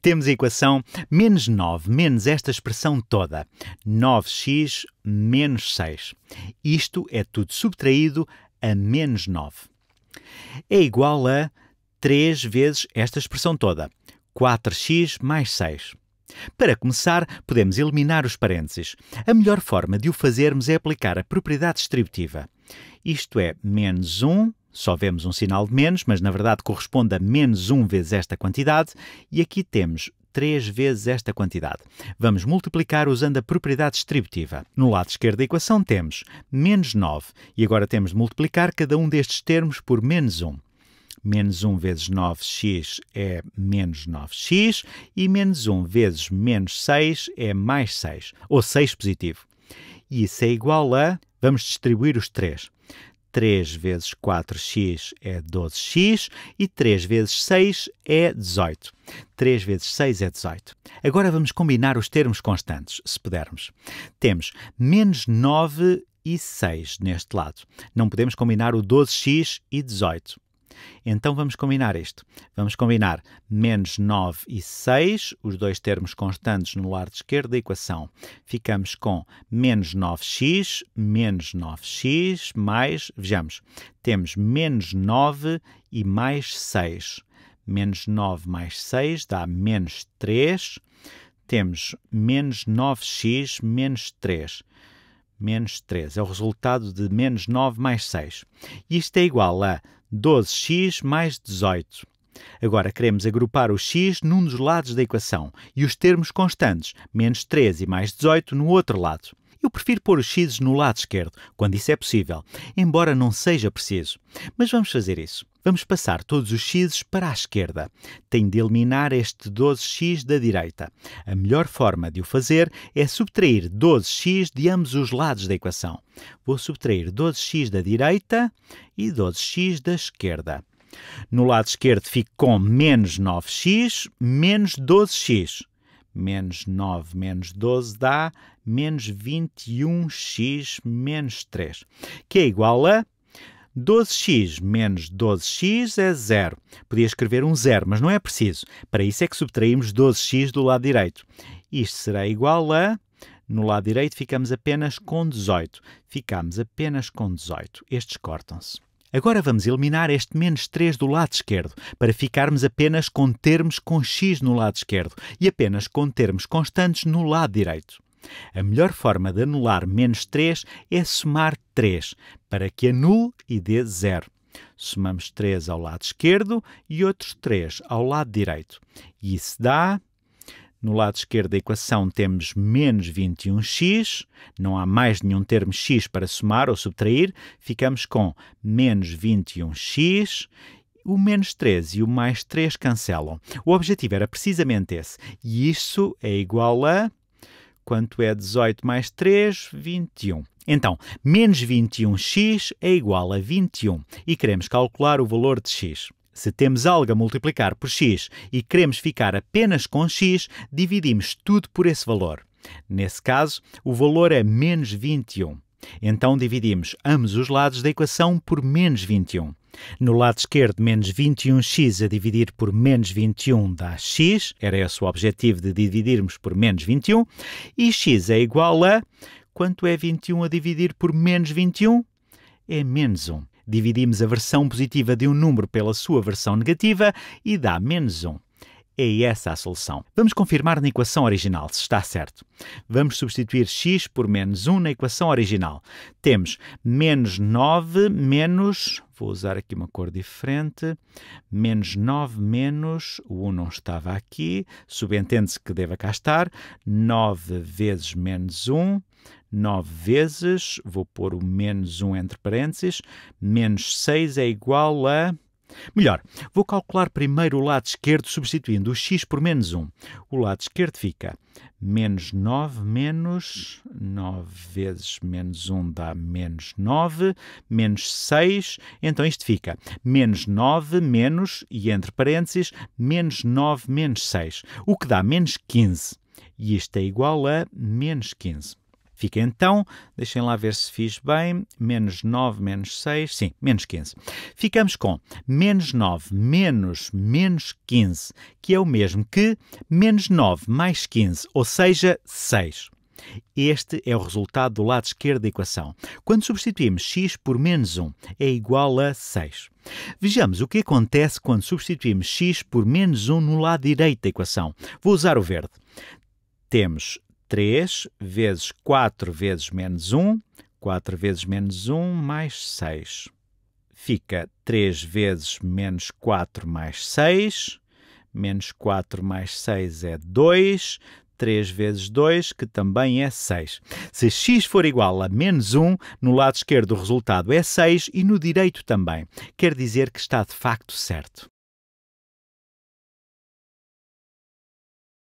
temos a equação menos 9 menos esta expressão toda, 9x menos 6. Isto é tudo subtraído a menos 9. É igual a 3 vezes esta expressão toda, 4x mais 6. Para começar, podemos eliminar os parênteses. A melhor forma de o fazermos é aplicar a propriedade distributiva. Isto é menos 1 só vemos um sinal de menos, mas na verdade corresponde a menos 1 vezes esta quantidade, e aqui temos 3 vezes esta quantidade. Vamos multiplicar usando a propriedade distributiva. No lado esquerdo da equação temos menos 9, e agora temos de multiplicar cada um destes termos por menos 1. Menos 1 vezes 9x é menos 9x, e menos 1 vezes menos 6 é mais 6, ou 6 positivo. E isso é igual a. Vamos distribuir os 3. 3 vezes 4x é 12x e 3 vezes 6 é 18. 3 vezes 6 é 18. Agora vamos combinar os termos constantes, se pudermos. Temos menos 9 e 6 neste lado. Não podemos combinar o 12x e 18. Então vamos combinar isto. Vamos combinar menos 9 e 6, os dois termos constantes no lado esquerdo da equação. Ficamos com menos 9x, menos 9x, mais, vejamos, temos menos 9 e mais 6. Menos 9 mais 6 dá menos 3. Temos menos 9x menos 3 menos 3. É o resultado de menos 9 mais 6. Isto é igual a 12x mais 18. Agora queremos agrupar o x num dos lados da equação e os termos constantes, menos 13 e mais 18, no outro lado. Eu prefiro pôr os x no lado esquerdo, quando isso é possível, embora não seja preciso. Mas vamos fazer isso. Vamos passar todos os x para a esquerda. Tenho de eliminar este 12x da direita. A melhor forma de o fazer é subtrair 12x de ambos os lados da equação. Vou subtrair 12x da direita e 12x da esquerda. No lado esquerdo fico com menos 9x menos 12x. Menos 9 menos 12 dá menos 21x menos 3, que é igual a 12x menos 12x é zero. Podia escrever um zero, mas não é preciso. Para isso é que subtraímos 12x do lado direito. Isto será igual a... No lado direito ficamos apenas com 18. Ficamos apenas com 18. Estes cortam-se. Agora vamos eliminar este menos 3 do lado esquerdo, para ficarmos apenas com termos com x no lado esquerdo e apenas com termos constantes no lado direito. A melhor forma de anular menos 3 é somar 3, para que anule e dê zero. Somamos 3 ao lado esquerdo e outros 3 ao lado direito. E isso dá. No lado esquerdo da equação temos menos 21x, não há mais nenhum termo x para somar ou subtrair, ficamos com menos 21x o menos 3 e o mais 3 cancelam. O objetivo era precisamente esse. E isso é igual a Quanto é 18 mais 3? 21. Então, menos 21x é igual a 21 e queremos calcular o valor de x. Se temos algo a multiplicar por x e queremos ficar apenas com x, dividimos tudo por esse valor. Nesse caso, o valor é menos 21. Então dividimos ambos os lados da equação por menos 21. No lado esquerdo, menos 21x a dividir por menos 21 dá x, era esse o objetivo de dividirmos por menos 21, e x é igual a. Quanto é 21 a dividir por menos 21? É menos 1. Dividimos a versão positiva de um número pela sua versão negativa e dá menos 1. É essa a solução. Vamos confirmar na equação original se está certo. Vamos substituir x por menos 1 na equação original. Temos menos 9 menos. Vou usar aqui uma cor diferente. Menos 9 menos. O 1 não estava aqui. Subentende-se que deva cá estar. 9 vezes menos 1. 9 vezes. Vou pôr o menos 1 entre parênteses. Menos 6 é igual a Melhor, vou calcular primeiro o lado esquerdo substituindo o x por menos 1. O lado esquerdo fica menos 9 menos 9 vezes menos 1 dá menos 9, menos 6, então isto fica menos 9 menos, e entre parênteses, menos 9 menos 6, o que dá menos 15. E isto é igual a menos 15. Fica então, deixem lá ver se fiz bem, menos 9 menos 6, sim, menos 15. Ficamos com menos 9 menos menos 15, que é o mesmo que menos 9 mais 15, ou seja, 6. Este é o resultado do lado esquerdo da equação. Quando substituímos x por menos 1, é igual a 6. Vejamos o que acontece quando substituímos x por menos 1 no lado direito da equação. Vou usar o verde. Temos 3 vezes 4 vezes menos 1, 4 vezes menos 1 mais 6. Fica 3 vezes menos 4 mais 6, menos 4 mais 6 é 2, 3 vezes 2, que também é 6. Se x for igual a menos 1, no lado esquerdo o resultado é 6 e no direito também. Quer dizer que está de facto certo.